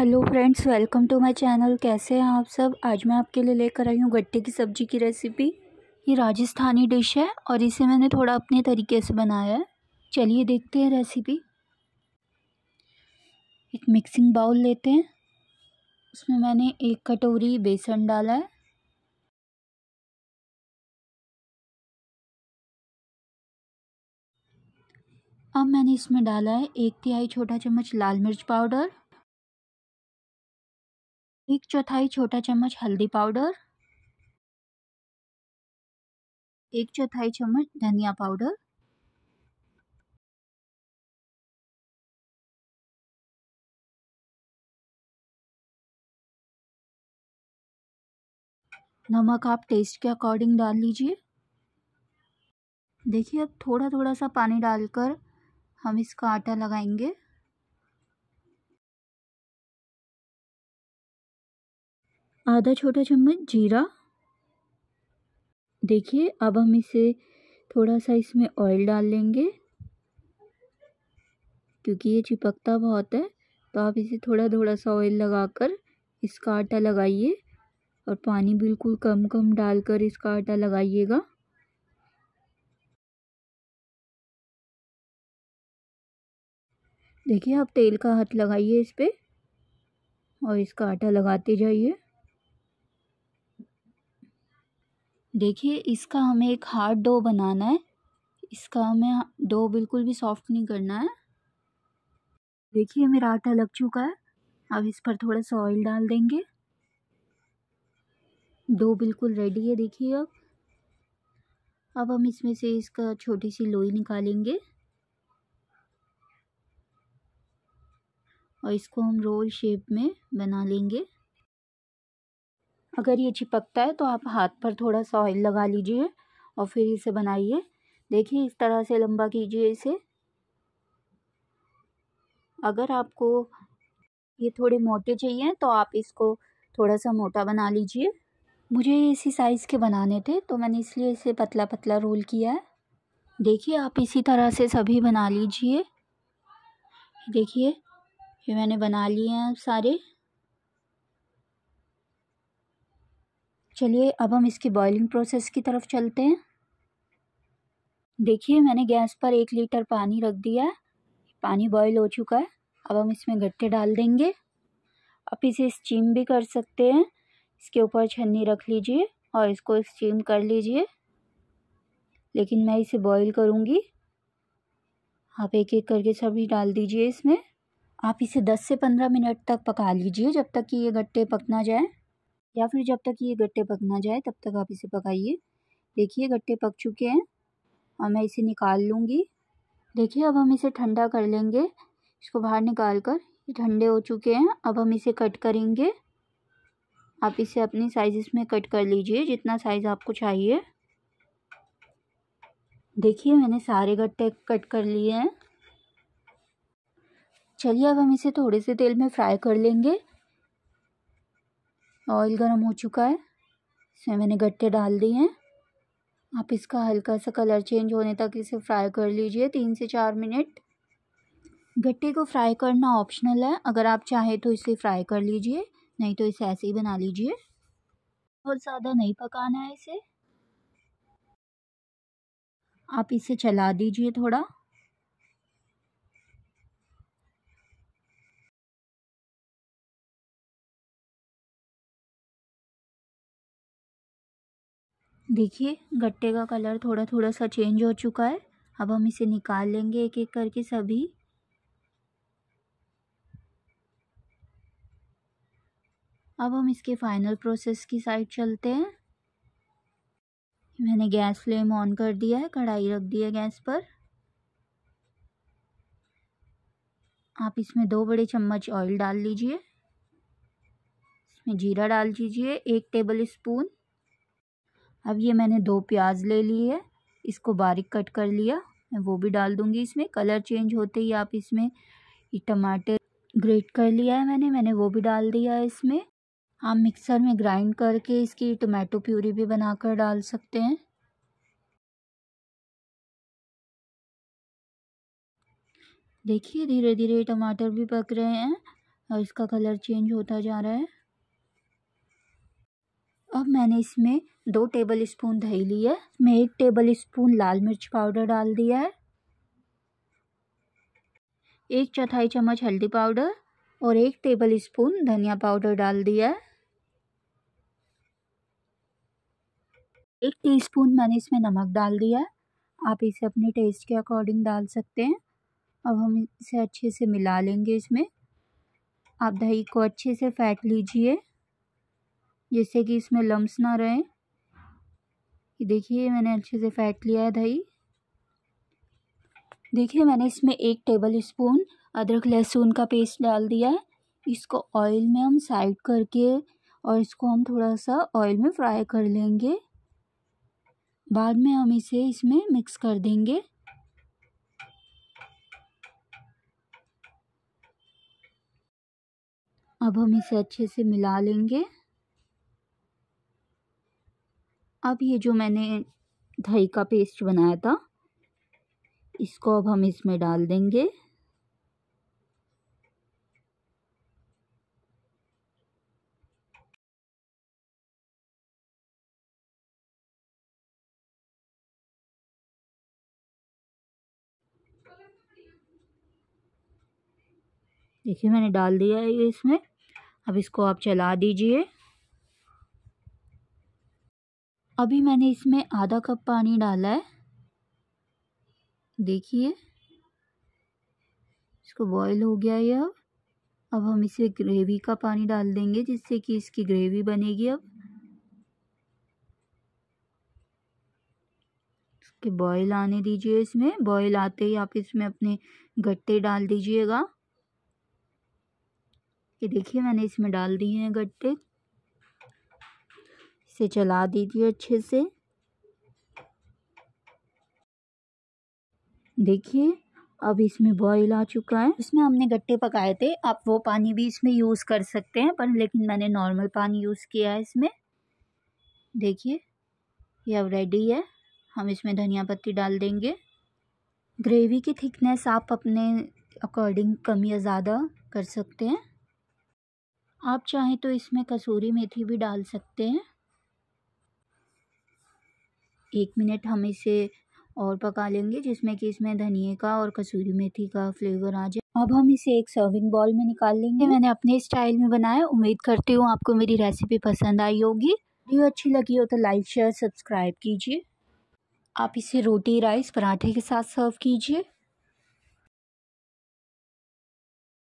hello friends welcome to my channel कैसे हैं आप सब आज मैं आपके लिए लेकर आई हूँ गट्टे की सब्ज़ी की रेसिपी ये राजस्थानी डिश है और इसे मैंने थोड़ा अपने तरीके से बनाया है चलिए देखते हैं रेसिपी एक मिक्सिंग बाउल लेते हैं उसमें मैंने एक कटोरी बेसन डाला है अब मैंने इसमें डाला है एक तिहाई छोटा चम्मच लाल मिर्च पाउडर एक चौथाई छोटा चम्मच हल्दी पाउडर एक चौथाई चम्मच धनिया पाउडर नमक आप टेस्ट के अकॉर्डिंग डाल लीजिए देखिए अब थोड़ा थोड़ा सा पानी डालकर हम इसका आटा लगाएंगे आधा छोटा चम्मच जीरा देखिए अब हम इसे थोड़ा सा इसमें ऑयल डाल लेंगे क्योंकि ये चिपकता बहुत है तो आप इसे थोड़ा थोड़ा सा ऑयल लगाकर इसका आटा लगाइए और पानी बिल्कुल कम कम डालकर इसका आटा लगाइएगा देखिए आप तेल का हाथ लगाइए इस पर और इसका आटा लगाते जाइए देखिए इसका हमें एक हार्ड डो बनाना है इसका हमें डो बिल्कुल भी सॉफ्ट नहीं करना है देखिए मेरा आटा लग चुका है अब इस पर थोड़ा सा ऑयल डाल देंगे डो बिल्कुल रेडी है देखिए अब अब हम इसमें से इसका छोटी सी लोई निकालेंगे और इसको हम रोल शेप में बना लेंगे अगर ये चिपकता है तो आप हाथ पर थोड़ा सा ऑयल लगा लीजिए और फिर इसे बनाइए देखिए इस तरह से लंबा कीजिए इसे अगर आपको ये थोड़े मोटे चाहिए तो आप इसको थोड़ा सा मोटा बना लीजिए मुझे इसी साइज़ के बनाने थे तो मैंने इसलिए इसे पतला पतला रोल किया है देखिए आप इसी तरह से सभी बना लीजिए देखिए ये मैंने बना लिए हैं सारे चलिए अब हम इसकी बॉइलिंग प्रोसेस की तरफ चलते हैं देखिए मैंने गैस पर एक लीटर पानी रख दिया है पानी बॉईल हो चुका है अब हम इसमें गट्टे डाल देंगे आप इसे स्टीम भी कर सकते हैं इसके ऊपर छन्नी रख लीजिए और इसको स्टीम कर लीजिए लेकिन मैं इसे बॉईल करूँगी आप एक एक करके सभी डाल दीजिए इसमें आप इसे 10 से 15 मिनट तक पका लीजिए जब तक कि ये गट्टे पकना जाए या फिर जब तक ये गट्टे पक ना जाए तब तक आप इसे पकाइए देखिए गट्टे पक चुके हैं और मैं इसे निकाल लूँगी देखिए अब हम इसे ठंडा कर लेंगे इसको बाहर निकाल कर ये ठंडे हो चुके हैं अब हम इसे कट करेंगे आप इसे अपनी साइज़ में कट कर लीजिए जितना साइज़ आपको चाहिए देखिए मैंने सारे गट्टे कट कर लिए हैं चलिए अब हम इसे थोड़े से तेल में फ्राई कर लेंगे ऑयल गर्म हो चुका है इसमें मैंने गट्टे डाल दिए हैं आप इसका हल्का सा कलर चेंज होने तक इसे फ्राई कर लीजिए तीन से चार मिनट गट्टे को फ्राई करना ऑप्शनल है अगर आप चाहें तो इसे फ्राई कर लीजिए नहीं तो इसे ऐसे ही बना लीजिए बहुत ज़्यादा नहीं पकाना है इसे आप इसे चला दीजिए थोड़ा देखिए गट्टे का कलर थोड़ा थोड़ा सा चेंज हो चुका है अब हम इसे निकाल लेंगे एक एक करके सभी अब हम इसके फाइनल प्रोसेस की साइड चलते हैं मैंने गैस फ्लेम ऑन कर दिया है कढ़ाई रख दी है गैस पर आप इसमें दो बड़े चम्मच ऑयल डाल लीजिए इसमें जीरा डाल दीजिए एक टेबल स्पून अब ये मैंने दो प्याज ले ली है इसको बारीक कट कर लिया मैं वो भी डाल दूँगी इसमें कलर चेंज होते ही आप इसमें टमाटर ग्रेट कर लिया है मैंने मैंने वो भी डाल दिया है इसमें आप मिक्सर में ग्राइंड करके इसकी टोमेटो प्यूरी भी बनाकर डाल सकते हैं देखिए धीरे धीरे टमाटर भी पक रहे हैं और इसका कलर चेंज होता जा रहा है अब मैंने इसमें दो टेबल स्पून दही ली है मैं एक टेबल स्पून लाल मिर्च पाउडर डाल दिया है एक चौथाई चम्मच हल्दी पाउडर और एक टेबल स्पून धनिया पाउडर डाल दिया है एक टीस्पून मैंने इसमें नमक डाल दिया है आप इसे अपने टेस्ट के अकॉर्डिंग डाल सकते हैं अब हम इसे अच्छे से मिला लेंगे इसमें आप दही को अच्छे से फैट लीजिए जिससे कि इसमें लम्स ना रहे देखिए मैंने अच्छे से फैट लिया है दही देखिए मैंने इसमें एक टेबल स्पून अदरक लहसुन का पेस्ट डाल दिया है इसको ऑयल में हम साइड करके और इसको हम थोड़ा सा ऑयल में फ्राई कर लेंगे बाद में हम इसे इसमें मिक्स कर देंगे अब हम इसे अच्छे से मिला लेंगे अब ये जो मैंने दही का पेस्ट बनाया था इसको अब हम इसमें डाल देंगे देखिए मैंने डाल दिया है ये इसमें अब इसको आप चला दीजिए अभी मैंने इसमें आधा कप पानी डाला है देखिए इसको बॉईल हो गया ये अब अब हम इसे ग्रेवी का पानी डाल देंगे जिससे कि इसकी ग्रेवी बनेगी अब इसके बॉईल आने दीजिए इसमें बॉईल आते ही आप इसमें अपने गट्टे डाल दीजिएगा ये देखिए मैंने इसमें डाल दिए हैं गट्टे इसे चला दीजिए अच्छे से देखिए अब इसमें बॉईल आ चुका है इसमें हमने गट्टे पकाए थे आप वो पानी भी इसमें यूज़ कर सकते हैं पर लेकिन मैंने नॉर्मल पानी यूज़ किया है इसमें देखिए ये अब रेडी है हम इसमें धनिया पत्ती डाल देंगे ग्रेवी की थिकनेस आप अपने अकॉर्डिंग कम या ज़्यादा कर सकते हैं आप चाहें तो इसमें कसूरी मेथी भी डाल सकते हैं एक मिनट हम इसे और पका लेंगे जिसमें कि इसमें धनिए का और कसूरी मेथी का फ्लेवर आ जाए अब हम इसे एक सर्विंग बॉल में निकाल लेंगे मैंने अपने स्टाइल में बनाया उम्मीद करती हूँ आपको मेरी रेसिपी पसंद आई होगी वीडियो अच्छी लगी हो तो लाइक शेयर सब्सक्राइब कीजिए आप इसे रोटी राइस पराठे के साथ सर्व कीजिए